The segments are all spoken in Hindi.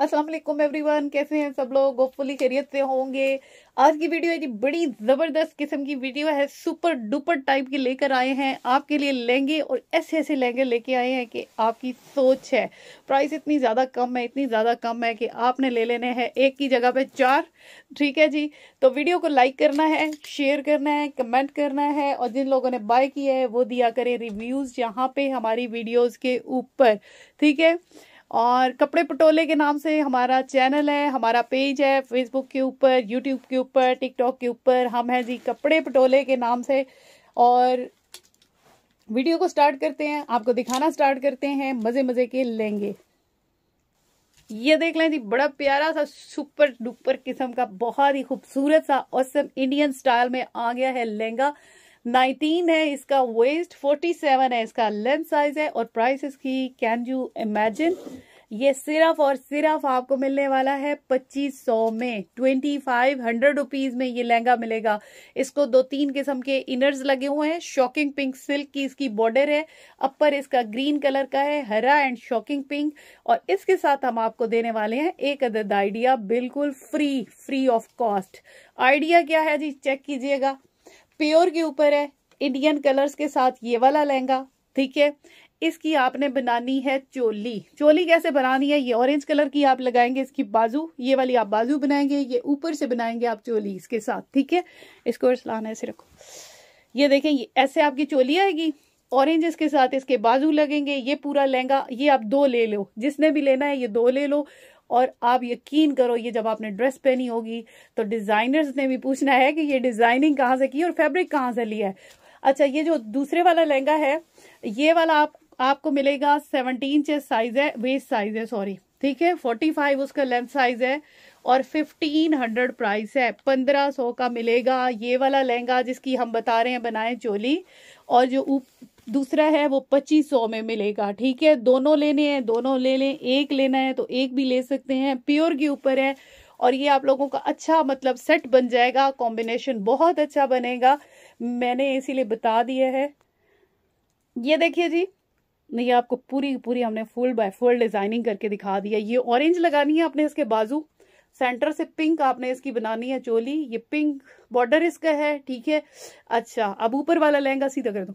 असलम एवरी वन कैसे हैं सब लोग होपफुली खैरियत से होंगे आज की वीडियो है जी बड़ी ज़बरदस्त किस्म की वीडियो है सुपर डुपर टाइप की लेकर आए हैं आपके लिए लहंगे और ऐसे ऐसे लहंगे लेके आए हैं कि आपकी सोच है प्राइस इतनी ज़्यादा कम है इतनी ज़्यादा कम है कि आपने ले लेने हैं एक की जगह पे चार ठीक है जी तो वीडियो को लाइक करना है शेयर करना है कमेंट करना है और जिन लोगों ने बाय किया है वो दिया करें रिव्यूज़ यहाँ पर हमारी वीडियोज़ के ऊपर ठीक है और कपड़े पटोले के नाम से हमारा चैनल है हमारा पेज है फेसबुक के ऊपर यूट्यूब के ऊपर टिकटॉक के ऊपर हम हैं जी कपड़े पटोले के नाम से और वीडियो को स्टार्ट करते हैं आपको दिखाना स्टार्ट करते हैं मज़े मज़े के लेंगे ये देख लें जी बड़ा प्यारा सा सुपर डुपर किस्म का बहुत ही खूबसूरत सा औसम इंडियन स्टाइल में आ गया है लहंगा नाइनटीन है इसका वेस्ट फोर्टी सेवन है इसका लेंथ साइज है और प्राइस इसकी कैन यू इमेजिन ये सिर्फ और सिर्फ आपको मिलने वाला है 2500 में 2500 रुपीस में ये लहंगा मिलेगा इसको दो तीन किस्म के इनर्स लगे हुए हैं शॉकिंग पिंक सिल्क की इसकी बॉर्डर है अपर इसका ग्रीन कलर का है हरा एंड शॉकिंग पिंक और इसके साथ हम आपको देने वाले हैं एक अदद आइडिया बिल्कुल free free of cost idea क्या है जी चेक कीजिएगा प्योर के ऊपर है इंडियन कलर्स के साथ ये वाला लहंगा ठीक है इसकी आपने बनानी है चोली चोली कैसे बनानी है ये ऑरेंज कलर की आप लगाएंगे इसकी बाजू ये वाली आप बाजू बनाएंगे ये ऊपर से बनाएंगे आप चोली इसके साथ ठीक है इसको इस्लान ऐसे रखो ये देखें ये ऐसे आपकी चोली आएगी ऑरेंज इसके साथ इसके बाजू लगेंगे ये पूरा लहंगा ये आप दो ले लो जिसने भी लेना है ये दो ले लो और आप यकीन करो ये जब आपने ड्रेस पहनी होगी तो डिजाइनर्स ने भी पूछना है कि ये डिजाइनिंग कहाँ से की और फैब्रिक कहाँ से लिया है अच्छा ये जो दूसरे वाला लहंगा है ये वाला आप आपको मिलेगा सेवनटीन चेस्ट साइज है वेस्ट साइज है सॉरी ठीक है फोर्टी फाइव उसका लेंथ साइज है और फिफ्टीन हंड्रेड प्राइस है पंद्रह सौ का मिलेगा ये वाला लहंगा जिसकी हम बता रहे हैं बनाए चोली और जो दूसरा है वो पच्चीस सौ में मिलेगा ठीक है दोनों लेने हैं दोनों ले लें एक लेना है तो एक भी ले सकते हैं प्योर के ऊपर है और ये आप लोगों का अच्छा मतलब सेट बन जाएगा कॉम्बिनेशन बहुत अच्छा बनेगा मैंने इसीलिए बता दिया है ये देखिए जी ये आपको पूरी पूरी हमने फुल बाय फुल डिजाइनिंग करके दिखा दिया ये ऑरेंज लगानी है आपने इसके बाजू सेंटर से पिंक आपने इसकी बनानी है चोली ये पिंक बॉर्डर इसका है ठीक है अच्छा अब ऊपर वाला लहंगा सीधा कर दो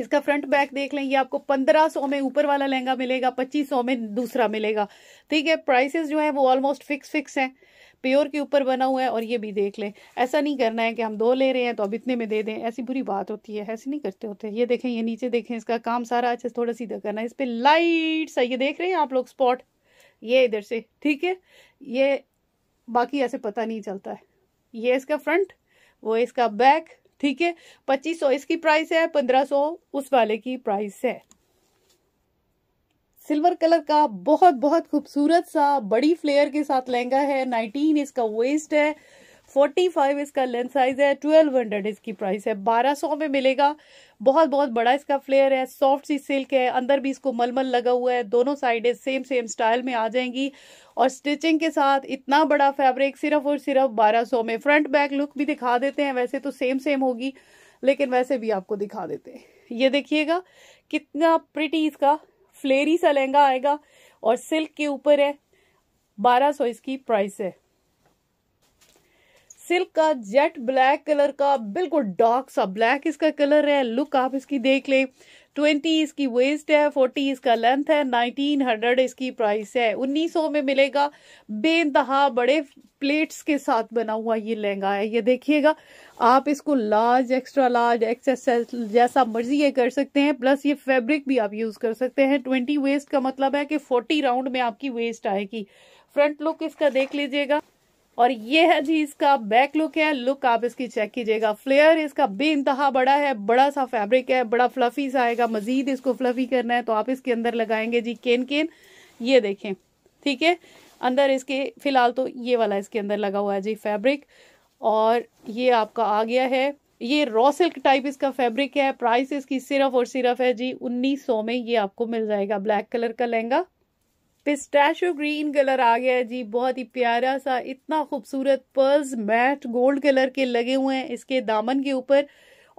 इसका फ्रंट बैक देख लें ये आपको पंद्रह सौ में ऊपर वाला लहंगा मिलेगा पच्चीस सौ में दूसरा मिलेगा ठीक है प्राइसेस जो है वो ऑलमोस्ट फिक्स फिक्स हैं प्योर के ऊपर बना हुआ है और ये भी देख लें ऐसा नहीं करना है कि हम दो ले रहे हैं तो अब इतने में दे दें ऐसी बुरी बात होती है ऐसे नहीं करते होते ये देखें ये नीचे देखें इसका काम सारा अच्छे थोड़ा सीधा करना है इस पर लाइट सा ये देख रहे हैं आप लोग स्पॉट ये इधर से ठीक है ये बाकी ऐसे पता नहीं चलता है ये इसका फ्रंट वो इसका बैक ठीक है पच्चीस सौ इसकी प्राइस है पंद्रह सौ उस वाले की प्राइस है सिल्वर कलर का बहुत बहुत खूबसूरत सा बड़ी फ्लेयर के साथ लहंगा है नाइनटीन इसका वेस्ट है फोर्टी फाइव इसका लेंथ साइज है ट्वेल्व हंड्रेड इसकी प्राइस है बारह सौ में मिलेगा बहुत बहुत बड़ा इसका फ्लेयर है सॉफ्ट सी सिल्क है अंदर भी इसको मलमल लगा हुआ है दोनों साइडें सेम सेम स्टाइल में आ जाएंगी और स्टिचिंग के साथ इतना बड़ा फैब्रिक सिर्फ और सिर्फ बारह सौ में फ्रंट बैक लुक भी दिखा देते हैं वैसे तो सेम सेम होगी लेकिन वैसे भी आपको दिखा देते हैं ये देखिएगा कितना प्रिटी इसका फ्लेरी सा लहंगा आएगा और सिल्क के ऊपर है बारह सौ इसकी प्राइस है सिल्क का जेट ब्लैक कलर का बिल्कुल डार्क सा ब्लैक इसका कलर है लुक आप इसकी देख लें ट्वेंटी इसकी वेस्ट है फोर्टी इसका लेंथ है नाइनटीन हंड्रेड इसकी प्राइस है उन्नीस सौ में मिलेगा बेनतहा बड़े प्लेट्स के साथ बना हुआ ये लहंगा है ये देखिएगा आप इसको लार्ज एक्स्ट्रा लार्ज एक्सेल जैसा मर्जी ये कर सकते हैं प्लस ये फैब्रिक भी आप यूज़ कर सकते हैं ट्वेंटी वेस्ट का मतलब है कि फोर्टी राउंड में आपकी वेस्ट आएगी फ्रंट लुक इसका देख लीजिएगा और ये है जी इसका बैक लुक है लुक आप इसकी चेक कीजिएगा फ्लेयर इसका बे इंतहा बड़ा है बड़ा सा फैब्रिक है बड़ा फ्लफी सा आएगा मजीद इसको फ्लफी करना है तो आप इसके अंदर लगाएंगे जी केन केन ये देखें ठीक है अंदर इसके फिलहाल तो ये वाला इसके अंदर लगा हुआ है जी फैब्रिक और ये आपका आ गया है ये रॉ सिल्क टाइप इसका फैब्रिक है प्राइस इसकी सिर्फ और सिर्फ है जी उन्नीस सौ में ये आपको मिल जाएगा ब्लैक कलर का लहंगा पिस्टैशो ग्रीन कलर आ गया है जी बहुत ही प्यारा सा इतना खूबसूरत पर्ल्स मैट गोल्ड कलर के लगे हुए हैं इसके दामन के ऊपर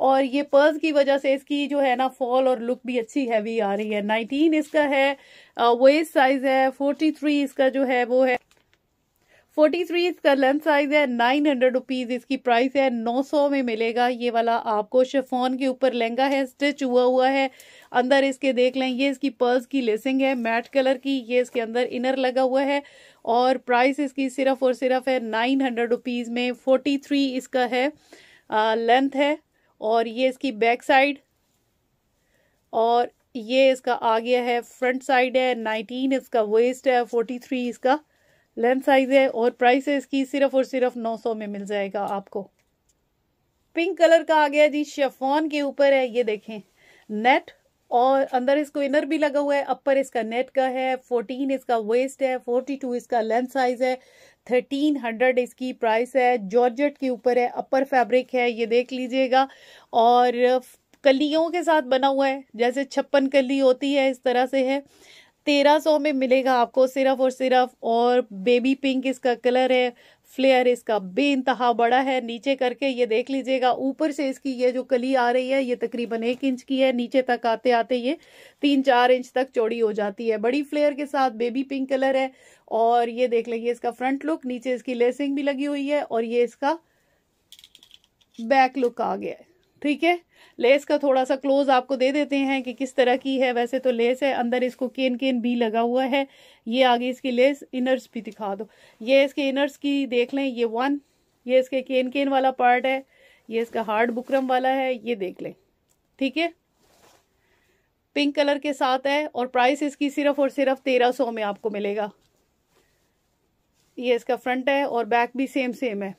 और ये पर्ल्स की वजह से इसकी जो है ना फॉल और लुक भी अच्छी हैवी आ रही है नाइनटीन इसका है वेस्ट uh, साइज है फोर्टी थ्री इसका जो है वो है फोर्टी थ्री इसका लेंथ साइज है नाइन हंड्रेड रुपीज़ इसकी प्राइस है नौ सौ में मिलेगा ये वाला आपको शेफोन के ऊपर लहंगा है स्टिच हुआ हुआ है अंदर इसके देख लें ये इसकी पर्स की लेसिंग है मैट कलर की ये इसके अंदर इनर लगा हुआ है और प्राइस इसकी सिर्फ और सिर्फ है नाइन हंड्रेड रुपीज़ में फोर्टी थ्री इसका है लेंथ है और ये इसकी बैक साइड और ये इसका आ गया है फ्रंट साइड है नाइनटीन इसका वेस्ट है फोर्टी थ्री इसका लेंथ साइज है और प्राइस है इसकी सिर्फ और सिर्फ 900 में मिल जाएगा आपको पिंक कलर का आ गया जी शेफॉन के ऊपर है ये देखें नेट और अंदर इसको इनर भी लगा हुआ है अपर इसका नेट का है 14 इसका वेस्ट है 42 इसका लेंथ साइज है 1300 इसकी प्राइस है जॉर्जेट के ऊपर है अपर फैब्रिक है ये देख लीजिएगा और कलियों के साथ बना हुआ है जैसे छप्पन कली होती है इस तरह से है तेरह सौ में मिलेगा आपको सिर्फ और सिर्फ और बेबी पिंक इसका कलर है फ्लेयर इसका बे इंतहा बड़ा है नीचे करके ये देख लीजिएगा ऊपर से इसकी ये जो कली आ रही है ये तकरीबन एक इंच की है नीचे तक आते आते ये तीन चार इंच तक चौड़ी हो जाती है बड़ी फ्लेयर के साथ बेबी पिंक कलर है और ये देख लेंगे इसका फ्रंट लुक नीचे इसकी लेसिंग भी लगी हुई है और ये इसका बैक लुक आ गया है ठीक है लेस का थोड़ा सा क्लोज आपको दे देते हैं कि किस तरह की है वैसे तो लेस है अंदर इसको केन केन बी लगा हुआ है ये आगे इसकी लेस इनर्स भी दिखा दो ये इसके इनर्स की देख लें ये वन ये इसके केन केन वाला पार्ट है ये इसका हार्ड बुकरम वाला है ये देख लें ठीक है पिंक कलर के साथ है और प्राइस इसकी सिर्फ और सिर्फ तेरह सौ में आपको मिलेगा ये इसका फ्रंट है और बैक भी सेम सेम है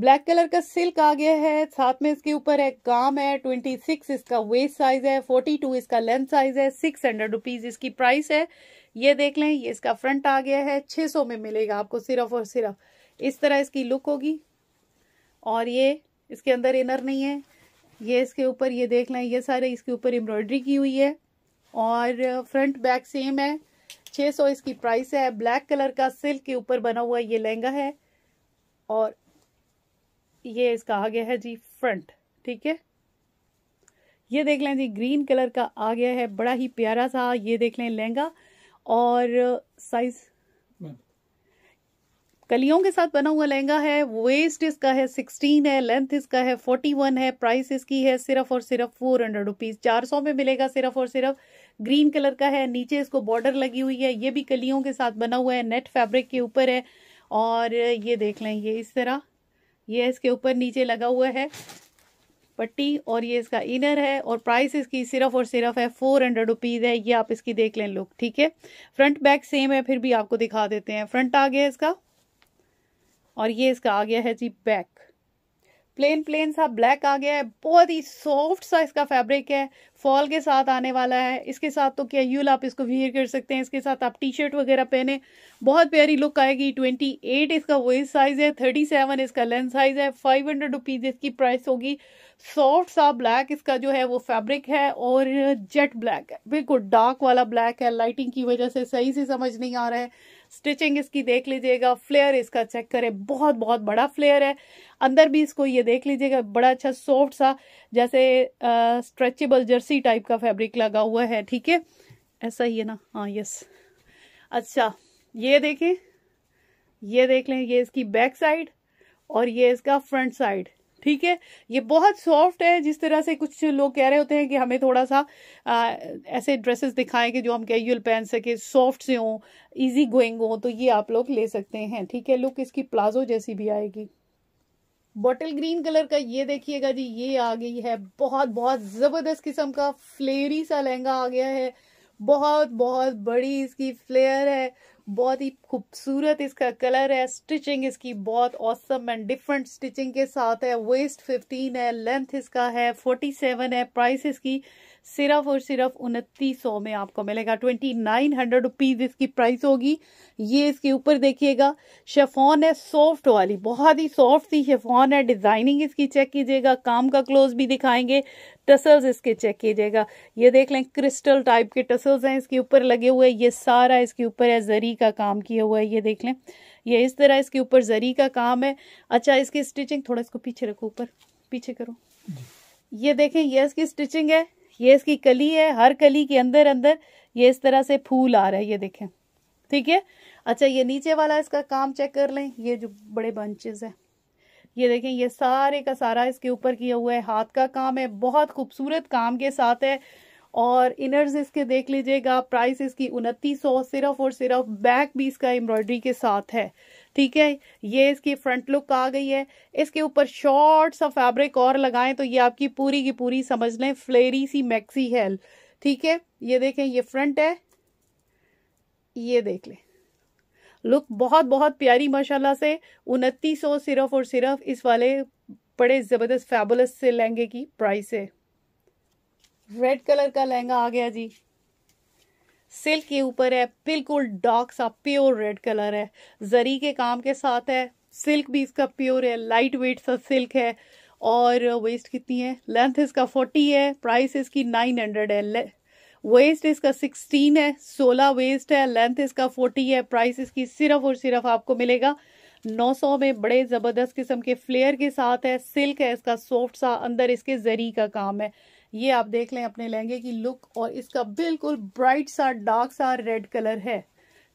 ब्लैक कलर का सिल्क आ गया है साथ में इसके ऊपर है काम है ट्वेंटी सिक्स इसका वेस्ट साइज है फोर्टी टू इसका लेंथ साइज है सिक्स हंड्रेड रुपीज इसकी प्राइस है ये देख लें ये इसका फ्रंट आ गया है छः सौ में मिलेगा आपको सिर्फ और सिर्फ इस तरह इसकी लुक होगी और ये इसके अंदर इनर नहीं है ये इसके ऊपर ये देख लें ये सारे इसके ऊपर एम्ब्रॉयडरी की हुई है और फ्रंट बैक सेम है छः सौ इसकी प्राइस है ब्लैक कलर का सिल्क के ऊपर बना हुआ ये लहंगा है और ये इसका आ गया है जी फ्रंट ठीक है ये देख लें जी ग्रीन कलर का आ गया है बड़ा ही प्यारा सा ये देख लें लहंगा और साइज कलियों के साथ बना हुआ लहंगा है वेस्ट इसका है सिक्सटीन है लेंथ इसका है फोर्टी वन है प्राइस इसकी है सिर्फ और सिर्फ फोर हंड्रेड रुपीज़ चार सौ में मिलेगा सिर्फ और सिर्फ ग्रीन कलर का है नीचे इसको बॉर्डर लगी हुई है ये भी कलियों के साथ बना हुआ है नेट फैब्रिक के ऊपर है और ये देख लें ये इस तरह ये इसके ऊपर नीचे लगा हुआ है पट्टी और ये इसका इनर है और प्राइस इसकी सिर्फ और सिर्फ है फोर हंड्रेड रुपीज़ है ये आप इसकी देख लें लुक ठीक है फ्रंट बैक सेम है फिर भी आपको दिखा देते हैं फ्रंट आ गया इसका और ये इसका आ गया है जी बैक प्लेन प्लेन सा ब्लैक आ गया है बहुत ही सॉफ्ट सा इसका फैब्रिक है फॉल के साथ आने वाला है इसके साथ तो क्या यूल आप इसको वियर कर सकते हैं इसके साथ आप टी शर्ट वगैरह पहने बहुत प्यारी लुक आएगी ट्वेंटी एट इसका वेस्ट साइज है थर्टी सेवन इसका लेंथ साइज है फाइव हंड्रेड रुपीज़ इसकी प्राइस होगी सॉफ्ट सा ब्लैक इसका जो है वो फैब्रिक है और जेट ब्लैक है बिल्कुल डार्क वाला ब्लैक है लाइटिंग की वजह से सही से समझ नहीं आ रहा है स्टिचिंग इसकी देख लीजिएगा फ्लेयर इसका चेक करें बहुत बहुत बड़ा फ्लेयर है अंदर भी इसको ये देख लीजिएगा बड़ा अच्छा सॉफ्ट सा जैसे स्ट्रेचेबल जर्सी टाइप का फैब्रिक लगा हुआ है ठीक है ऐसा ही है ना हाँ यस अच्छा ये देखें ये देख लें ये इसकी बैक साइड और ये इसका फ्रंट साइड ठीक है ये बहुत सॉफ्ट है जिस तरह से कुछ लोग कह रहे होते हैं कि हमें थोड़ा सा आ, ऐसे ड्रेसेस दिखाएं कि जो हम कैजुअल पहन सके सॉफ्ट से हों इजी गोइंग हों तो ये आप लोग ले सकते हैं ठीक है लुक इसकी प्लाजो जैसी भी आएगी बॉटल ग्रीन कलर का ये देखिएगा जी ये आ गई है बहुत बहुत ज़बरदस्त किस्म का फ्लेरी सा लहंगा आ गया है बहुत बहुत बड़ी इसकी फ्लेयर है बहुत ही खूबसूरत इसका कलर है स्टिचिंग इसकी बहुत औसम एंड डिफरेंट स्टिचिंग के साथ है वेस्ट 15 है लेंथ इसका है 47 है प्राइस इसकी सिर्फ और सिर्फ उनतीस सौ में आपको मिलेगा ट्वेंटी नाइन हंड्रेड रुपीज इसकी प्राइस होगी ये इसके ऊपर देखिएगा शेफॉन है सॉफ्ट वाली बहुत ही सॉफ्ट सी शेफॉन है डिजाइनिंग इसकी चेक कीजिएगा काम का क्लोज भी दिखाएंगे टसल्स इसके चेक कीजिएगा ये देख लें क्रिस्टल टाइप के टसल्स हैं इसके ऊपर लगे हुए ये सारा इसके ऊपर है जरी का काम किया हुआ है ये देख लें ये इस तरह इसके ऊपर जरी का काम है अच्छा इसकी स्टिचिंग थोड़ा इसको पीछे रखो ऊपर पीछे करो ये देखें ये इसकी स्टिचिंग है ये इसकी कली है हर कली के अंदर अंदर ये इस तरह से फूल आ रहा है ये देखें ठीक है अच्छा ये नीचे वाला इसका काम चेक कर लें ये जो बड़े बंचेस हैं ये देखें ये सारे का सारा इसके ऊपर किया हुआ है हाथ का काम है बहुत खूबसूरत काम के साथ है और इनर्स इसके देख लीजिएगा प्राइस इसकी उनतीस सौ सिर्फ और सिर्फ बैक भी इसका एम्ब्रॉयडरी के साथ है ठीक है ये इसकी फ्रंट लुक आ गई है इसके ऊपर शॉर्ट सा फैब्रिक और लगाएं तो ये आपकी पूरी की पूरी समझ लें फ्लेरी सी मैक्सी हेल ठीक है ये देखें ये फ्रंट है ये देख लें लुक बहुत बहुत प्यारी माशाल्लाह से उनतीस सौ सिर्फ और सिर्फ इस वाले बड़े ज़बरदस्त फैबुलस से लहंगे की प्राइस है रेड कलर का लहंगा आ गया जी सिल्क के ऊपर है बिल्कुल डार्क सा प्योर रेड कलर है जरी के काम के साथ है सिल्क भी इसका प्योर है लाइट वेट सा सिल्क है और वेस्ट कितनी है लेंथ इसका फोर्टी है प्राइस इसकी नाइन हंड्रेड है वेस्ट इसका सिक्सटीन है सोलह वेस्ट है लेंथ इसका फोर्टी है प्राइस इसकी सिर्फ और सिर्फ आपको मिलेगा 900 में बड़े ज़बरदस्त किस्म के फ्लेयर के साथ है सिल्क है इसका सॉफ्ट सा अंदर इसके जरी का काम है ये आप देख लें अपने लहंगे की लुक और इसका बिल्कुल ब्राइट सा डार्क सा रेड कलर है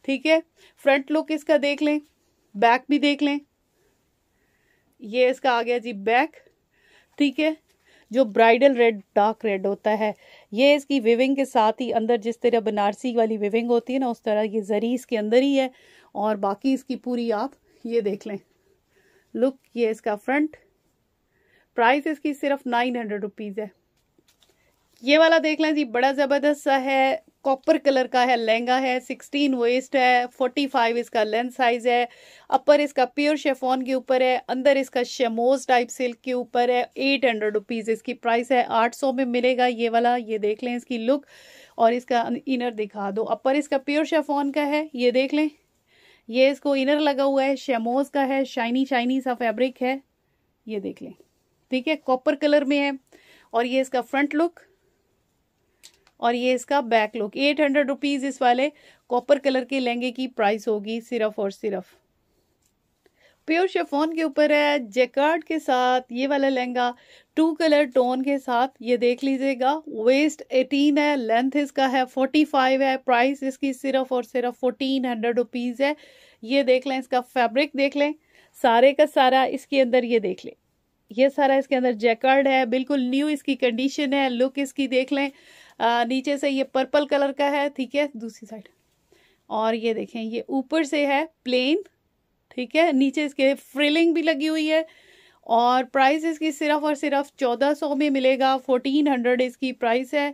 ठीक है फ्रंट लुक इसका देख लें बैक भी देख लें ये इसका आ गया जी बैक ठीक है जो ब्राइडल रेड डार्क रेड होता है ये इसकी विविंग के साथ ही अंदर जिस तरह बनारसी वाली विविंग होती है ना उस तरह ये जरी इसके अंदर ही है और बाकी इसकी पूरी आप ये देख लें लुक ये इसका फ्रंट प्राइस इसकी सिर्फ नाइन हंड्रेड रुपीज़ है ये वाला देख लें जी बड़ा ज़बरदस्त सा है कॉपर कलर का है लहंगा है सिक्सटीन वेस्ट है फोर्टी फाइव इसका लेंथ साइज है अपर इसका प्योर शेफोन के ऊपर है अंदर इसका शेमोज टाइप सिल्क के ऊपर है एट हंड्रेड रुपीज़ इसकी प्राइस है आठ सौ में मिलेगा ये वाला ये देख लें इसकी लुक और इसका इनर दिखा दो अपर इसका प्योर शेफोन का है ये देख लें ये इसको इनर लगा हुआ है शेमोज का है शाइनी शाइनी सा फैब्रिक है ये देख लें ठीक है कॉपर कलर में है और ये इसका फ्रंट लुक और ये इसका back look eight hundred rupees इस वाले कॉपर कलर के लहंगे की प्राइस होगी सिर्फ और सिर्फ प्योर शेफोन के ऊपर है जेकार्ड के साथ ये वाला लहंगा टू कलर टोन के साथ ये देख लीजिएगा वेस्ट 18 है लेंथ इसका है 45 है प्राइस इसकी सिर्फ और सिर्फ फोर्टीन हंड्रेड रुपीज़ है ये देख लें इसका फैब्रिक देख लें सारे का सारा इसके अंदर ये देख लें ये सारा इसके अंदर जैकार्ड है बिल्कुल न्यू इसकी कंडीशन है लुक इसकी देख लें नीचे से ये पर्पल कलर का है ठीक है दूसरी साइड और ये देखें ये ऊपर से है प्लेन ठीक है नीचे इसके फ्रिलिंग भी लगी हुई है और प्राइस इसकी सिर्फ और सिर्फ चौदह सौ में मिलेगा फोर्टीन हंड्रेड इसकी प्राइस है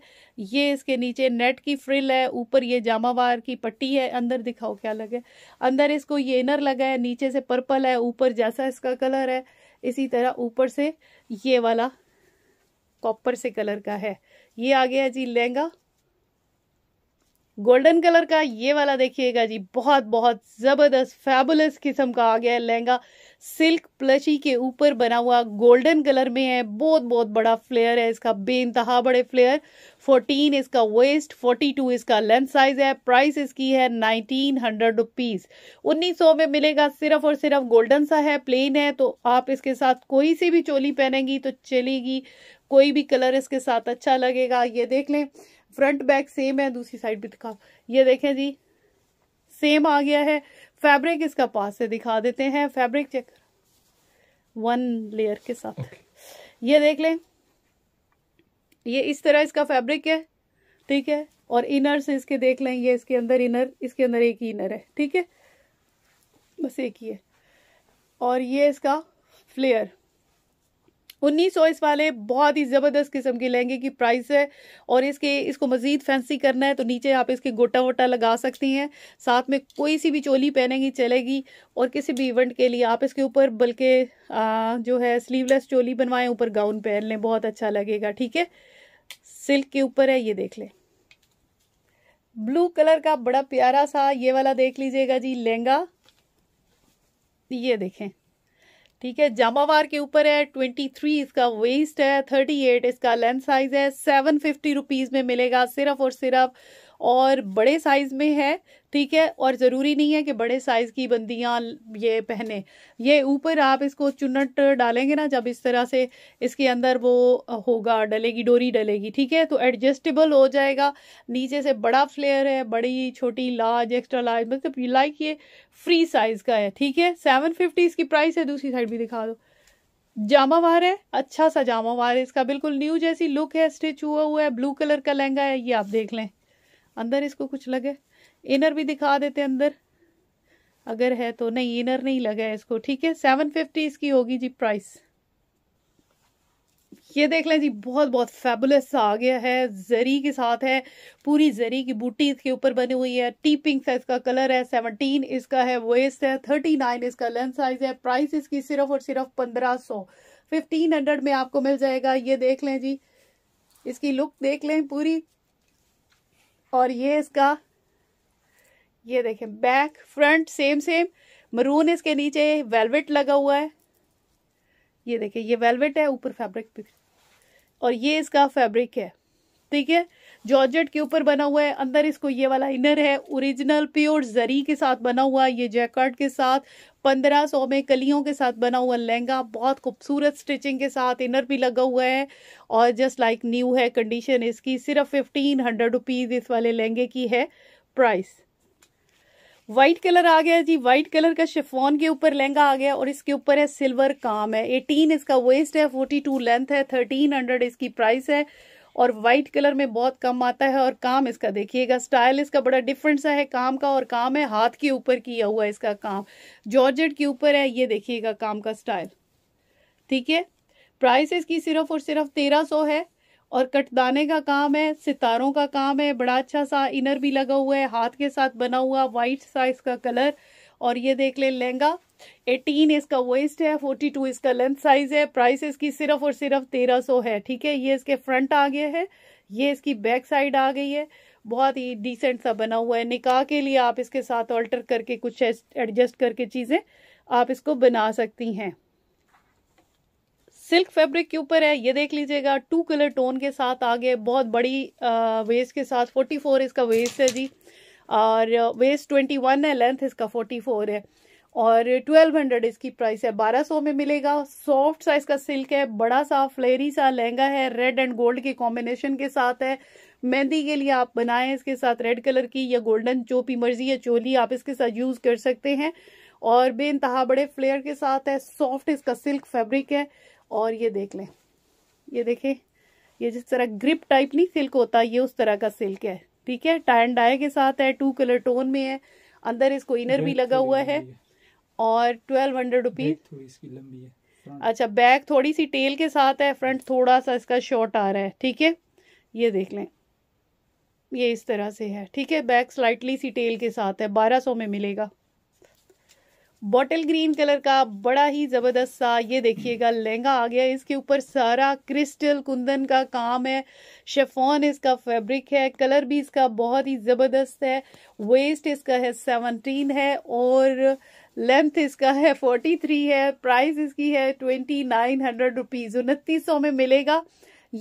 ये इसके नीचे नेट की फ्रिल है ऊपर ये जामावार की पट्टी है अंदर दिखाओ क्या लगे अंदर इसको ये इनर लगा है नीचे से पर्पल है ऊपर जैसा इसका कलर है इसी तरह ऊपर से ये वाला कॉपर से कलर का है ये आ गया जी लहंगा गोल्डन कलर का ये वाला देखिएगा जी बहुत बहुत ज़बरदस्त फैबुलस किस्म का आ गया है लहंगा सिल्क प्लशी के ऊपर बना हुआ गोल्डन कलर में है बहुत बहुत बड़ा फ्लेयर है इसका बेानतहा बड़े फ्लेयर 14 इसका वेस्ट 42 इसका लेंथ साइज है प्राइस इसकी है 1900 हंड्रेड रुपीज़ उन्नीस में मिलेगा सिर्फ और सिर्फ गोल्डन सा है प्लेन है तो आप इसके साथ कोई सी भी चोली पहनेंगी तो चलेगी कोई भी कलर इसके साथ अच्छा लगेगा ये देख लें फ्रंट बैक सेम है दूसरी साइड भी दिखाओ ये देखें जी सेम आ गया है फैब्रिक इसका पास से दिखा देते हैं फैब्रिक चेक वन लेयर के साथ okay. ये देख लें ये इस तरह इसका फैब्रिक है ठीक है और इनर से इसके देख लें ये इसके अंदर इनर इसके अंदर एक ही इनर है ठीक है बस एक ही है और ये इसका फ्लेयर उन्नीस सौ इस वाले बहुत ही ज़बरदस्त किस्म के लहंगे की प्राइस है और इसके इसको मज़ीद फैंसी करना है तो नीचे आप इसके गोटा वोटा लगा सकती हैं साथ में कोई सी भी चोली पहनेंगी चलेगी और किसी भी इवेंट के लिए आप इसके ऊपर बल्कि जो है स्लीवलेस चोली बनवाएं ऊपर गाउन पहन लें बहुत अच्छा लगेगा ठीक है सिल्क के ऊपर है ये देख लें ब्लू कलर का बड़ा प्यारा सा ये वाला देख लीजिएगा जी लहंगा ये देखें ठीक है जामावार के ऊपर है ट्वेंटी थ्री इसका वेस्ट है थर्टी एट इसका लेंथ साइज है सेवन फिफ्टी रुपीज़ में मिलेगा सिर्फ और सिर्फ और बड़े साइज में है ठीक है और ज़रूरी नहीं है कि बड़े साइज़ की बंदियाँ ये पहने ये ऊपर आप इसको चुनट डालेंगे ना जब इस तरह से इसके अंदर वो होगा डलेगी डोरी डलेगी ठीक है तो एडजस्टेबल हो जाएगा नीचे से बड़ा फ्लेयर है बड़ी छोटी लार्ज एक्स्ट्रा लार्ज मतलब लाइक ये फ्री साइज़ का है ठीक है सेवन फिफ्टी इसकी प्राइस है दूसरी साइड भी दिखा दो जामा वार है अच्छा सा वार है इसका बिल्कुल न्यू जैसी लुक है स्टिच हुआ हुआ है ब्लू कलर का लहंगा है ये आप देख लें अंदर इसको कुछ लगे इनर भी दिखा देते अंदर अगर है तो नहीं इनर नहीं लगा है इसको ठीक है सेवन फिफ्टी इसकी होगी जी प्राइस ये देख लें जी बहुत बहुत फेबुलस आ गया है जरी के साथ है पूरी जरी की बूटी इसके ऊपर बनी हुई है टी पिंक है इसका कलर है सेवनटीन इसका है वेस्ट है थर्टी नाइन इसका लेंथ साइज है प्राइस इसकी सिर्फ और सिर्फ पंद्रह सौ फिफ्टीन हंड्रेड में आपको मिल जाएगा ये देख लें जी इसकी लुक देख लें पूरी और ये इसका ये देखें back front same same maroon इसके नीचे वेलवेट लगा हुआ है ये देखें ये वेलवेट है ऊपर फैब्रिक और ये इसका फैब्रिक है ठीक है जॉर्जेट के ऊपर बना हुआ है अंदर इसको ये वाला इनर है ओरिजिनल प्योर जरी के साथ बना हुआ ये जैकट के साथ पंद्रह सौ में कलियों के साथ बना हुआ लहंगा बहुत खूबसूरत स्टिचिंग के साथ इनर भी लगा हुआ है और जस्ट लाइक न्यू है कंडीशन इसकी सिर्फ फिफ्टीन हंड्रेड रुपीज़ इस वाले लहंगे की है प्राइस व्हाइट कलर आ गया जी व्हाइट कलर का शिफोन के ऊपर लहंगा आ गया और इसके ऊपर है सिल्वर काम है एटीन इसका वेस्ट है फोर्टी टू लेंथ है थर्टीन हंड्रेड इसकी प्राइस है और वाइट कलर में बहुत कम आता है और काम इसका देखिएगा स्टाइल इसका बड़ा डिफरेंट सा है काम का और काम है हाथ के ऊपर किया हुआ इसका काम जॉर्जेट के ऊपर है ये देखिएगा काम का स्टाइल ठीक है प्राइस इसकी सिर्फ और सिर्फ तेरह सौ है और कटदाने का काम है सितारों का काम है बड़ा अच्छा सा इनर भी लगा हुआ है हाथ के साथ बना हुआ वाइट सा इसका कलर और ये देख लें लहंगा 18 इसका वेस्ट है 42 इसका लेंथ साइज है प्राइस इसकी सिर्फ और सिर्फ 1300 है ठीक है ये इसके फ्रंट आ गया है ये इसकी बैक साइड आ गई है बहुत ही डिसेंट सा बना हुआ है निकाह के लिए आप इसके साथ ऑल्टर करके कुछ एडजस्ट करके चीज़ें आप इसको बना सकती हैं सिल्क फैब्रिक के ऊपर है ये देख लीजिएगा टू कलर टोन के साथ आगे बहुत बड़ी वेस्ट के साथ 44 इसका वेस्ट है जी और वेस्ट 21 है लेंथ इसका 44 है और 1200 इसकी प्राइस है 1200 में मिलेगा सॉफ्ट साइज का सिल्क है बड़ा सा फ्लेरी सा लहंगा है रेड एंड गोल्ड के कॉम्बिनेशन के साथ है मेहंदी के लिए आप बनाएं इसके साथ रेड कलर की या गोल्डन जो भी मर्जी या चोली आप इसके साथ यूज कर सकते हैं और बेनतहा बड़े फ्लेयर के साथ है सॉफ्ट इसका सिल्क फैब्रिक है और ये देख लें ये देखें ये जिस तरह ग्रिप टाइप नहीं सिल्क होता ये उस तरह का सिल्क है ठीक है टाइन डाय डाई के साथ है टू कलर टोन में है अंदर इसको इनर भी लगा हुआ है और ट्वेल्व हंड्रेड रुपीज अच्छा बैक थोड़ी सी टेल के साथ है फ्रंट थोड़ा सा इसका शॉर्ट आ रहा है ठीक है ये देख लें ये इस तरह से है ठीक है बैक स्लाइटली सी टेल के साथ है बारह सौ में मिलेगा बॉटल ग्रीन कलर का बड़ा ही ज़बरदस्त सा ये देखिएगा लहंगा आ गया इसके ऊपर सारा क्रिस्टल कुंदन का काम है शेफोन इसका फैब्रिक है कलर भी इसका बहुत ही ज़बरदस्त है वेस्ट इसका है सेवनटीन है और लेंथ इसका है फोर्टी थ्री है प्राइस इसकी है ट्वेंटी नाइन हंड्रेड रुपीज़ उनतीस सौ में मिलेगा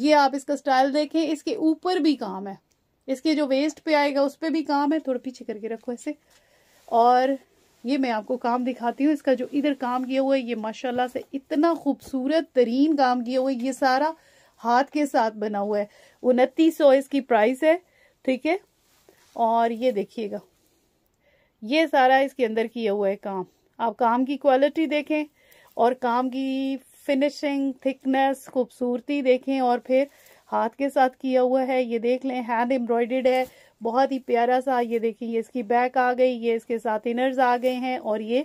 ये आप इसका स्टाइल देखें इसके ऊपर भी काम है इसके जो वेस्ट पे आएगा उस पर भी काम है थोड़ा पीछे करके रखो ऐसे और ये मैं आपको काम दिखाती हूँ इसका जो इधर काम किया हुआ है ये माशाल्लाह से इतना खूबसूरत तरीन काम किया हुआ है ये सारा हाथ के साथ बना हुआ है उनतीस सौ इसकी प्राइस है ठीक है और ये देखिएगा ये सारा इसके अंदर किया हुआ है काम आप काम की क्वालिटी देखें और काम की फिनिशिंग थिकनेस खूबसूरती देखें और फिर हाथ के साथ किया हुआ है ये देख लें हैंड एम्ब्रॉयडेड है बहुत ही प्यारा सा ये देखिए ये इसकी बैक आ गई ये इसके साथ इनर्स आ गए हैं और ये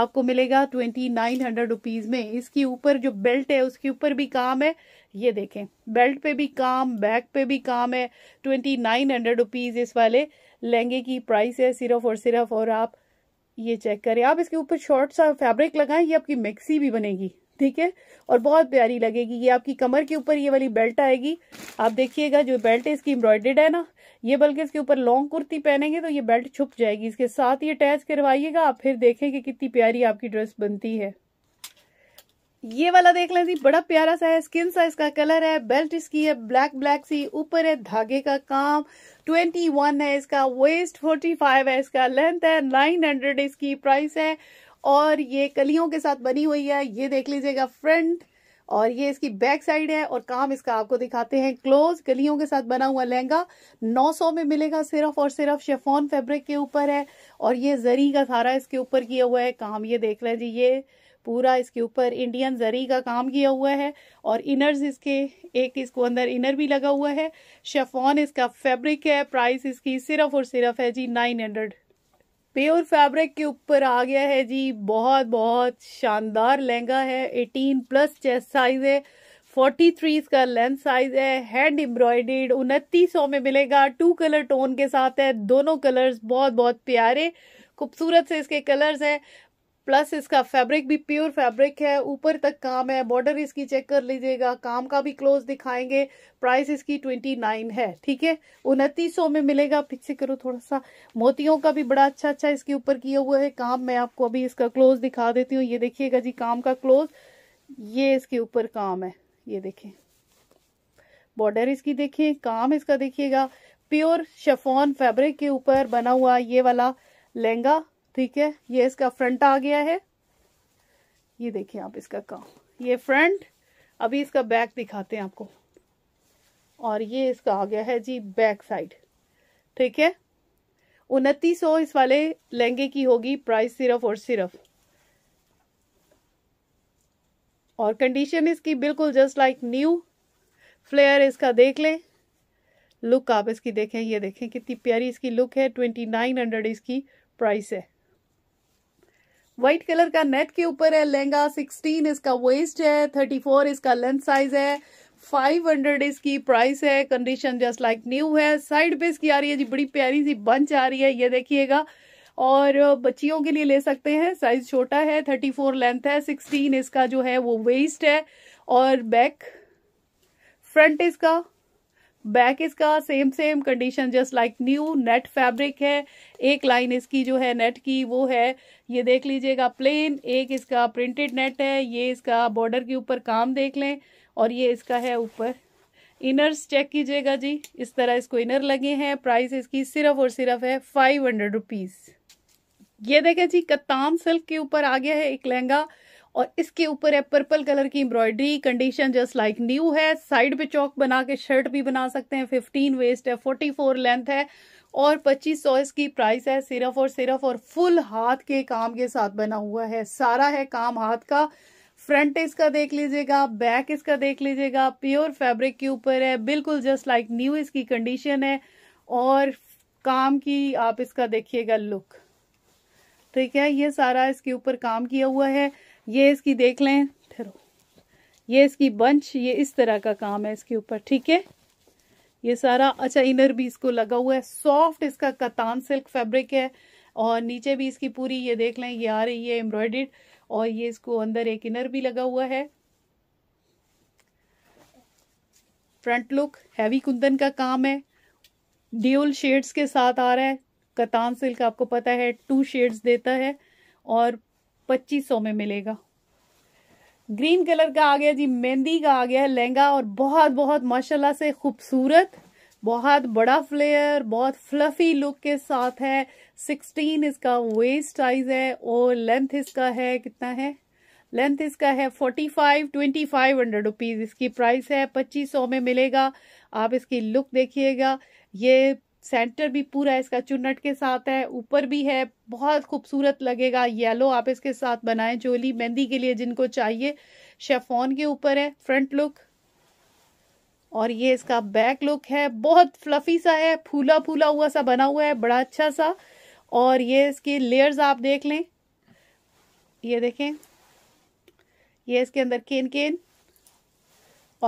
आपको मिलेगा ट्वेंटी नाइन हंड्रेड रुपीज में इसके ऊपर जो बेल्ट है उसके ऊपर भी काम है ये देखें बेल्ट पे भी काम बैक पे भी काम है ट्वेंटी नाइन हंड्रेड रुपीज इस वाले लहंगे की प्राइस है सिर्फ और सिर्फ और आप ये चेक करें आप इसके ऊपर शॉर्ट सा फैब्रिक लगाएं ये आपकी मिक्सी भी बनेगी ठीक है और बहुत प्यारी लगेगी ये आपकी कमर के ऊपर ये वाली बेल्ट आएगी आप देखिएगा जो बेल्ट है इसकी एम्ब्रॉयडेड है ना ये बल्कि इसके ऊपर लॉन्ग कुर्ती पहनेंगे तो ये बेल्ट छुप जाएगी इसके साथ ये अटैच करवाइएगा आप फिर कि कितनी प्यारी आपकी ड्रेस बनती है ये वाला देख लें जी बड़ा प्यारा सा है स्किन सा इसका कलर है बेल्ट इसकी है ब्लैक ब्लैक सी ऊपर है धागे का काम 21 है इसका वेस्ट 45 है इसका लेंथ है 900 इसकी प्राइस है और ये कलियों के साथ बनी हुई है ये देख लीजिएगा फ्रंट और ये इसकी बैक साइड है और काम इसका आपको दिखाते हैं क्लोज गलियों के साथ बना हुआ लहंगा 900 में मिलेगा सिर्फ और सिर्फ शेफोन फैब्रिक के ऊपर है और ये जरी का सारा इसके ऊपर किया हुआ है काम ये देख रहे हैं जी ये पूरा इसके ऊपर इंडियन जरी का काम किया हुआ है और इनर्स इसके एक इसको अंदर इनर भी लगा हुआ है शेफॉन इसका फैब्रिक है प्राइस इसकी सिर्फ और सिर्फ है जी नाइन हंड्रेड प्योर फैब्रिक के ऊपर आ गया है जी बहुत बहुत शानदार लहंगा है 18 प्लस चेस्ट साइज है 43 इसका लेंथ साइज है हैंड एम्ब्रॉयडेड उनतीस में मिलेगा टू कलर टोन के साथ है दोनों कलर्स बहुत बहुत प्यारे खूबसूरत से इसके कलर्स हैं प्लस इसका फैब्रिक भी प्योर फैब्रिक है ऊपर तक काम है बॉर्डर इसकी चेक कर लीजिएगा काम का भी क्लोज दिखाएंगे प्राइस इसकी ट्वेंटी नाइन है ठीक है उनतीस सौ में मिलेगा पीछे करो थोड़ा सा मोतियों का भी बड़ा अच्छा अच्छा इसके ऊपर किया हुआ है काम मैं आपको अभी इसका क्लोज दिखा देती हूँ ये देखिएगा जी काम का क्लोज ये इसके ऊपर काम है ये देखें बॉर्डर इसकी देखें काम इसका देखिएगा प्योर शेफोन फैब्रिक के ऊपर बना हुआ ये वाला लहंगा ठीक है ये इसका फ्रंट आ गया है ये देखिए आप इसका काम ये फ्रंट अभी इसका बैक दिखाते हैं आपको और ये इसका आ गया है जी बैक साइड ठीक है उनतीस सौ इस वाले लहंगे की होगी प्राइस सिर्फ और सिर्फ और कंडीशन इसकी बिल्कुल जस्ट लाइक न्यू फ्लेयर इसका देख लें लुक आप इसकी देखें ये देखें कितनी प्यारी इसकी लुक है ट्वेंटी नाइन हंड्रेड इसकी प्राइस है व्हाइट कलर का नेट के ऊपर है लहंगा 16 इसका वेस्ट है 34 इसका लेंथ साइज है 500 इसकी प्राइस है कंडीशन जस्ट लाइक न्यू है साइड पे इसकी आ रही है जी बड़ी प्यारी सी बंच आ रही है ये देखिएगा और बच्चियों के लिए ले सकते हैं साइज छोटा है 34 लेंथ है 16 इसका जो है वो वेस्ट है और बैक फ्रंट इसका बैक इसका same same condition just like new net fabric है एक लाइन इसकी जो है नेट की वो है ये देख लीजिएगा प्लेन एक इसका प्रिंटेड नेट है ये इसका बॉर्डर के ऊपर काम देख लें और ये इसका है ऊपर इनर्स चेक कीजिएगा जी इस तरह इसको इनर लगे हैं प्राइस इसकी सिर्फ और सिर्फ है फाइव हंड्रेड रुपीज़ ये देखें जी कत्तान सिल्क के ऊपर आ गया है एक लहंगा और इसके ऊपर है पर्पल कलर की embroidery condition just like new है साइड पे चौक बना के शर्ट भी बना सकते हैं फिफ्टीन वेस्ट है फोर्टी फोर लेंथ है और पच्चीस सौ इसकी प्राइस है सिर्फ और सिर्फ और फुल हाथ के काम के साथ बना हुआ है सारा है काम हाथ का फ्रंट इसका देख लीजिएगा बैक इसका देख लीजिएगा प्योर फैब्रिक के ऊपर है बिल्कुल जस्ट लाइक न्यू इसकी कंडीशन है और काम की आप इसका देखिएगा लुक ठीक है ये सारा इसके ऊपर काम किया हुआ है ये इसकी देख लें ठहरो ये इसकी बंच ये इस तरह का काम है इसके ऊपर ठीक है ये सारा अच्छा इनर भी इसको लगा हुआ है सॉफ्ट इसका कतान सिल्क फैब्रिक है और नीचे भी इसकी पूरी ये देख लें ये आ रही है एम्ब्रॉयड और ये इसको अंदर एक इनर भी लगा हुआ है फ्रंट लुक हैवी कुंदन का काम है ड्यूल शेड्स के साथ आ रहा है कतान सिल्क आपको पता है टू शेड्स देता है और पच्चीस सौ में मिलेगा ग्रीन कलर का आ गया जी मेहंदी का आ गया है लहंगा और बहुत बहुत माशाल्लाह से खूबसूरत बहुत बड़ा फ्लेयर बहुत फ्लफी लुक के साथ है सिक्सटीन इसका वेस्ट साइज है और लेंथ इसका है कितना है लेंथ इसका है forty five twenty five hundred rupees इसकी प्राइस है पच्चीस सौ में मिलेगा आप इसकी लुक देखिएगा ये सेंटर भी पूरा इसका चुनट के साथ है ऊपर भी है बहुत खूबसूरत लगेगा येलो आप इसके साथ बनाएं चोली मेहंदी के लिए जिनको चाहिए शेफोन के ऊपर है फ्रंट लुक और ये इसका बैक लुक है बहुत फ्लफी सा है फूला फूला हुआ सा बना हुआ है बड़ा अच्छा सा और ये इसके लेयर्स आप देख लें ये देखें ये इसके अंदर केन केन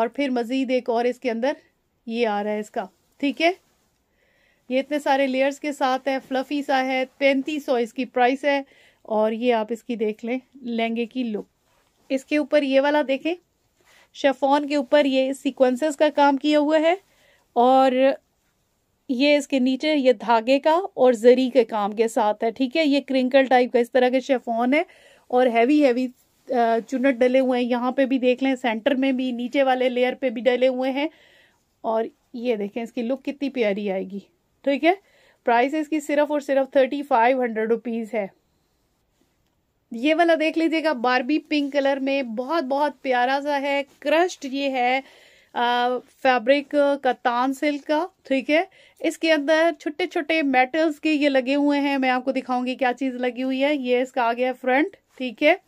और फिर मज़ीद एक और इसके अंदर ये आ रहा है इसका ठीक है ये इतने सारे लेयर्स के साथ है फ्लफ़ी सा है पैंतीस सौ इसकी प्राइस है और ये आप इसकी देख लें लहंगे की लुक इसके ऊपर ये वाला देखें शेफोन के ऊपर ये सीक्वेंसेस का काम किया हुआ है और ये इसके नीचे ये धागे का और जरी के काम के साथ है ठीक है ये क्रिंकल टाइप का इस तरह के शेफ़ोन है और हैवी हैवी चुनट डले हुए हैं यहाँ पे भी देख लें सेंटर में भी नीचे वाले लेयर पे भी डले हुए हैं और ये देखें इसकी लुक कितनी प्यारी आएगी ठीक है प्राइस इसकी सिर्फ और सिर्फ थर्टी फाइव हंड्रेड रुपीज़ है ये वाला देख लीजिएगा बारबी पिंक कलर में बहुत बहुत प्यारा सा है क्रस्ट ये है फैब्रिक कतान सिल्क का ठीक है इसके अंदर छोटे छोटे मेटल्स के ये लगे हुए हैं मैं आपको दिखाऊंगी क्या चीज लगी हुई है ये इसका आ गया फ्रंट ठीक है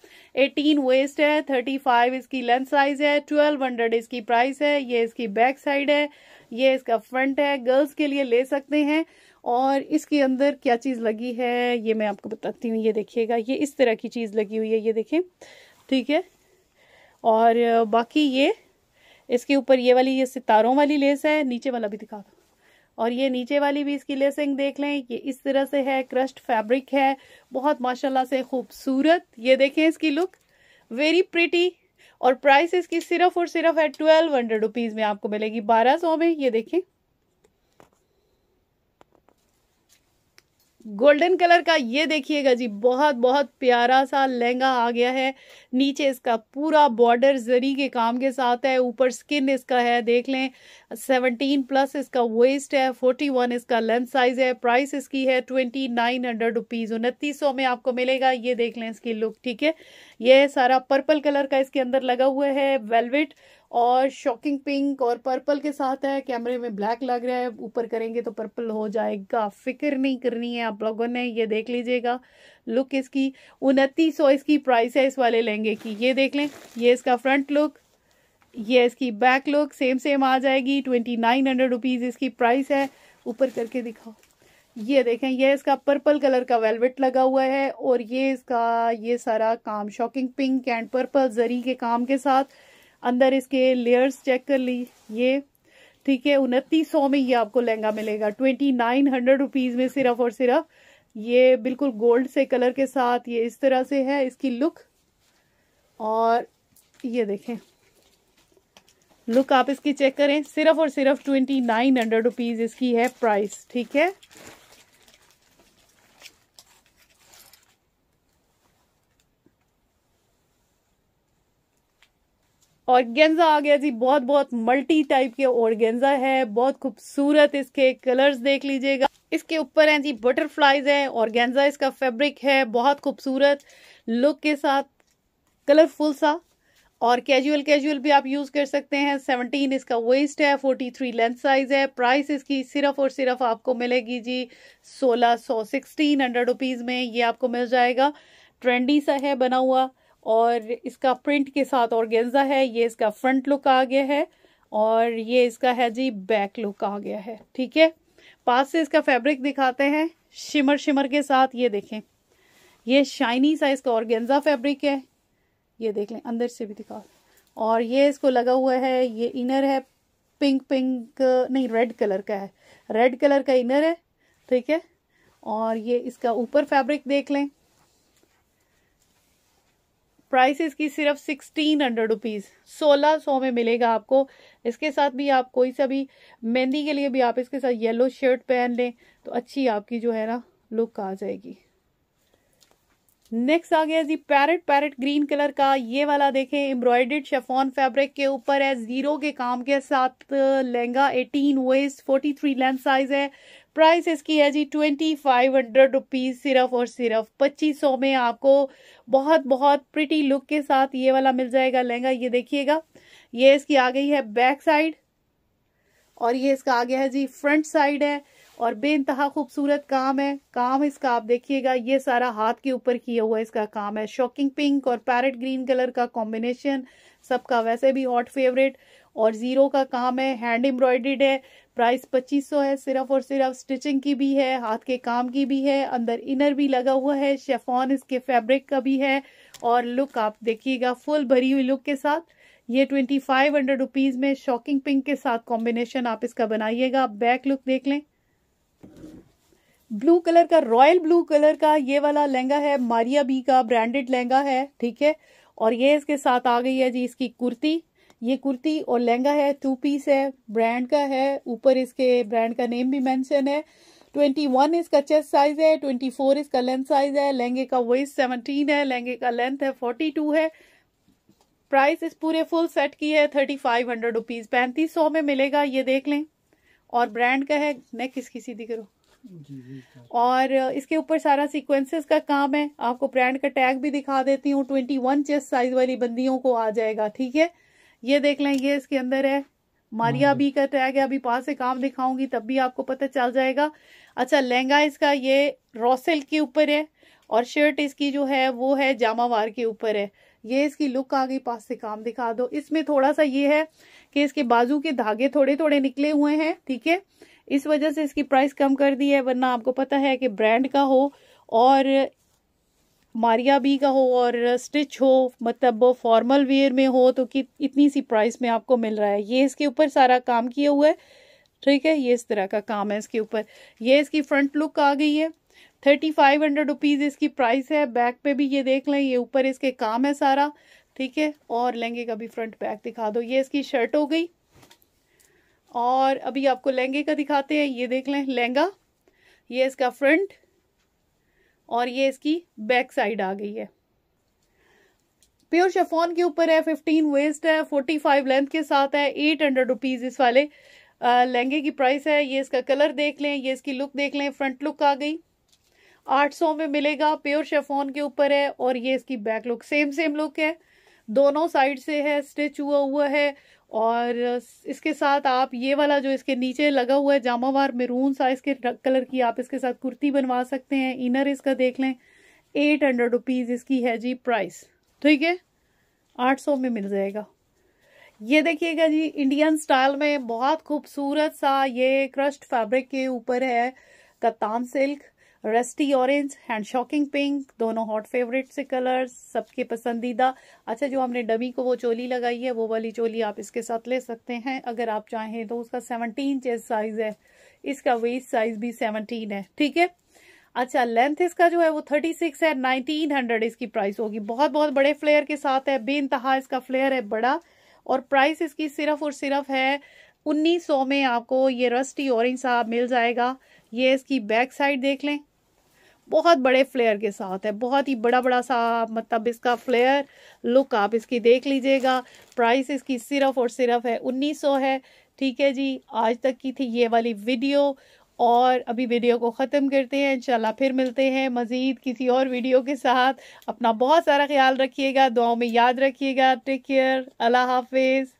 18 वेस्ट है 35 इसकी लेंथ साइज है 1200 इसकी प्राइस है ये इसकी बैक साइड है ये इसका फ्रंट है गर्ल्स के लिए ले सकते हैं और इसके अंदर क्या चीज़ लगी है ये मैं आपको बताती हूँ ये देखिएगा ये इस तरह की चीज़ लगी हुई है ये देखें ठीक है और बाकी ये इसके ऊपर ये वाली ये सितारों वाली लेस है नीचे वाला भी दिखा दो और ये नीचे वाली भी इसकी लेसिंग देख लें ये इस तरह से है क्रस्ट फैब्रिक है बहुत माशाल्लाह से खूबसूरत ये देखें इसकी लुक वेरी प्रिटी और प्राइस इसकी सिर्फ और सिर्फ है ट्वेल्व हंड्रेड रुपीज़ में आपको मिलेगी बारह सौ में ये देखें गोल्डन कलर का ये देखिएगा जी बहुत बहुत प्यारा सा लहंगा आ गया है नीचे इसका पूरा बॉर्डर जरी के काम के साथ है ऊपर स्किन इसका है देख लें सेवनटीन प्लस इसका वेस्ट है फोर्टी वन इसका लेंथ साइज है प्राइस इसकी है ट्वेंटी नाइन हंड्रेड रुपीज़ उनतीस सौ में आपको मिलेगा ये देख लें इसकी लुक ठीक है ये सारा पर्पल कलर का इसके अंदर लगा हुआ है वेलवेट और शॉकिंग पिंक और पर्पल के साथ है कैमरे में ब्लैक लग रहा है ऊपर करेंगे तो पर्पल हो जाएगा फिक्र नहीं करनी है आप लोगों ने ये देख लीजिएगा लुक इसकी उनतीस सौ इसकी प्राइस है इस वाले लहंगे की ये देख लें ये इसका फ्रंट लुक ये इसकी बैक लुक सेम सेम आ जाएगी ट्वेंटी नाइन हंड्रेड रुपीज़ इसकी प्राइस है ऊपर करके दिखाओ ये देखें ये इसका पर्पल कलर का वेलवेट लगा हुआ है और ये इसका ये सारा काम shocking pink and purple zari के काम के साथ अंदर इसके लेयर्स चेक कर ली ये ठीक है उनतीस सौ में ये आपको लहंगा मिलेगा ट्वेंटी नाइन हंड्रेड रुपीज में सिर्फ और सिर्फ ये बिल्कुल गोल्ड से कलर के साथ ये इस तरह से है इसकी लुक और ये देखें लुक आप इसकी चेक करें सिर्फ और सिर्फ ट्वेंटी नाइन हंड्रेड रुपीज़ इसकी है प्राइस ठीक है गेंजा आ गया जी बहुत बहुत मल्टी टाइप के ऑर्गेन्जा है बहुत खूबसूरत इसके कलर्स देख लीजिएगा इसके ऊपर हैं जी बटरफ्लाइज है गेंजा इसका फैब्रिक है बहुत खूबसूरत लुक के साथ कलरफुल सा और कैजुअल कैजुअल भी आप यूज़ कर सकते हैं सेवनटीन इसका वेस्ट है फोर्टी थ्री लेंथ साइज़ है प्राइस इसकी सिर्फ और सिर्फ आपको मिलेगी जी सोलह सौ सिक्सटीन हंड्रेड रुपीज़ में ये आपको मिल जाएगा ट्रेंडी सा है बना हुआ और इसका प्रिंट के साथ गेंजा है ये इसका फ्रंट लुक आ गया है और ये इसका है जी बैक लुक आ गया है ठीक है पास से इसका फैब्रिक दिखाते हैं शिमर शिमर के साथ ये देखें ये शाइनी सा इसका गेंजा फैब्रिक है ये देख लें अंदर से भी दिखा और ये इसको लगा हुआ है ये इनर है पिंक पिंक नहीं रेड कलर का है रेड कलर का इनर है ठीक है और ये इसका ऊपर फैब्रिक देख लें प्राइस इसकी सिर्फ सिक्सटीन हंड्रेड रुपीज़ सोलह सौ में मिलेगा आपको इसके साथ भी आप कोई सा भी मेहंदी के लिए भी आप इसके साथ येलो शर्ट पहन लें तो अच्छी आपकी जो है ना लुक आ जाएगी नेक्स्ट आ गया जी पैरेट पैरेट ग्रीन कलर का ये वाला देखें एम्ब्रॉयडेड शेफोन फैब्रिक के ऊपर है जीरो के काम के साथ लहंगा 18 वेस्ट 43 लेंथ साइज है प्राइस इसकी है जी ट्वेंटी फाइव हंड्रेड रुपीज़ सिर्फ और सिर्फ पच्चीस सौ में आपको बहुत बहुत प्रिटी लुक के साथ ये वाला मिल जाएगा लहंगा ये देखिएगा ये इसकी आ गई है बैक साइड और ये इसका आ गया है जी फ्रंट साइड है और बेानतहा खूबसूरत काम है काम इसका आप देखिएगा ये सारा हाथ के ऊपर किया हुआ इसका काम है शॉकिंग पिंक और पैरट ग्रीन कलर का कॉम्बिनेशन सबका वैसे भी हॉट फेवरेट और ज़ीरो का काम है हैंड एम्ब्रॉयडेड है प्राइस 2500 है सिर्फ और सिर्फ स्टिचिंग की भी है हाथ के काम की भी है अंदर इनर भी लगा हुआ है शेफॉन इसके फैब्रिक का भी है और लुक आप देखिएगा फुल भरी हुई लुक के साथ ये ट्वेंटी फाइव हंड्रेड रुपीज़ में शॉकिंग पिंक के साथ कॉम्बिनेशन आप इसका बनाइएगा बैक लुक देख लें ब्लू कलर का रॉयल ब्लू कलर का ये वाला लहंगा है मारिया बी का ब्रांडेड लहंगा है ठीक है और ये इसके साथ आ गई है जी इसकी कुर्ती ये कुर्ती और लहंगा है टू पीस है ब्रांड का है ऊपर इसके ब्रांड का नेम भी मेंशन है ट्वेंटी वन इसका चेस्ट साइज है ट्वेंटी फोर इसका लेंथ साइज है लहंगे का वेस्ट सेवनटीन है लहंगे का लेंथ है फोर्टी टू है प्राइस इस पूरे फुल सेट की है थर्टी फाइव हंड्रेड रुपीज पैंतीस सौ में मिलेगा ये देख लें और ब्रांड का है नेक इसकी सीधी करो और इसके ऊपर सारा सीक्वेंसेस का काम है आपको ब्रांड का टैग भी दिखा देती हूँ ट्वेंटी वन चेस्ट साइज वाली बंदियों को आ जाएगा ठीक है ये देख लें ये इसके अंदर है मारिया हम्म। भी का टैग है अभी पास से काम दिखाऊंगी तब भी आपको पता चल जाएगा अच्छा लहंगा इसका ये रोसेल के ऊपर है और शर्ट इसकी जो है वो है जामावार के ऊपर है ये इसकी लुक आ गई पास से काम दिखा दो इसमें थोड़ा सा ये है कि इसके बाजू के धागे थोड़े थोड़े निकले हुए हैं ठीक है इस वजह से इसकी प्राइस कम कर दी है वरना आपको पता है कि ब्रांड का हो और मारिया बी का हो और स्टिच हो मतलब फॉर्मल वेयर में हो तो कि इतनी सी प्राइस में आपको मिल रहा है ये इसके ऊपर सारा काम किया हुआ है ठीक है ये इस तरह का काम है इसके ऊपर ये इसकी फ्रंट लुक आ गई है थर्टी फाइव हंड्रेड रुपीज़ इसकी प्राइस है बैक पे भी ये देख लें ये ऊपर इसके काम है सारा ठीक है और लहंगे का भी फ्रंट बैक दिखा दो ये इसकी शर्ट हो गई और अभी आपको लहंगे का दिखाते हैं ये देख लें लहंगा ये इसका फ्रंट और ये इसकी बैक साइड आ गई है प्योर शेफोन के ऊपर है फिफ्टीन वेस्ट है फोर्टी फाइव लेंथ के साथ है एट हंड्रेड रुपीज़ इस वाले लहंगे की प्राइस है ये इसका कलर देख लें ये इसकी लुक देख लें फ्रंट लुक आ गई 800 में मिलेगा प्योर शेफोन के ऊपर है और ये इसकी back look same same look है दोनों साइड से है स्टिच हुआ हुआ है और इसके साथ आप ये वाला जो इसके नीचे लगा हुआ है जामावार मेरून साइज के कलर की आप इसके साथ कुर्ती बनवा सकते हैं इनर इसका देख लें एट हंड्रेड रुपीज़ इसकी है जी प्राइस ठीक है आठ सौ में मिल जाएगा ये देखिएगा जी इंडियन स्टाइल में बहुत खूबसूरत सा ये क्रस्ट फैब्रिक के ऊपर है katan silk rusty orange and shocking pink दोनों हॉट फेवरेट से कलर्स सबके पसंदीदा अच्छा जो हमने डमी को वो चोली लगाई है वो वाली चोली आप इसके साथ ले सकते हैं अगर आप चाहें तो उसका सेवनटीन चेस्ट साइज है इसका वेस्ट साइज भी सेवनटीन है ठीक है अच्छा लेंथ इसका जो है वो थर्टी सिक्स है नाइनटीन हंड्रेड इसकी प्राइस होगी बहुत बहुत बड़े फ्लेयर के साथ है बेनतहा इसका फ्लेयर है बड़ा और प्राइस इसकी सिर्फ और सिर्फ है उन्नीस सौ में आपको ये रस्टी ऑरेंज साहब मिल जाएगा ये इसकी बैक साइड देख लें बहुत बड़े फ्लेयर के साथ है बहुत ही बड़ा बड़ा सा मतलब इसका फ्लेयर लुक आप इसकी देख लीजिएगा प्राइस इसकी सिर्फ और सिर्फ है उन्नीस सौ है ठीक है जी आज तक की थी ये वाली वीडियो और अभी वीडियो को ख़त्म करते हैं इंशाल्लाह फिर मिलते हैं मज़ीद किसी और वीडियो के साथ अपना बहुत सारा ख्याल रखिएगा दुआओं में याद रखिएगा टेक केयर अल्लाह हाफिज़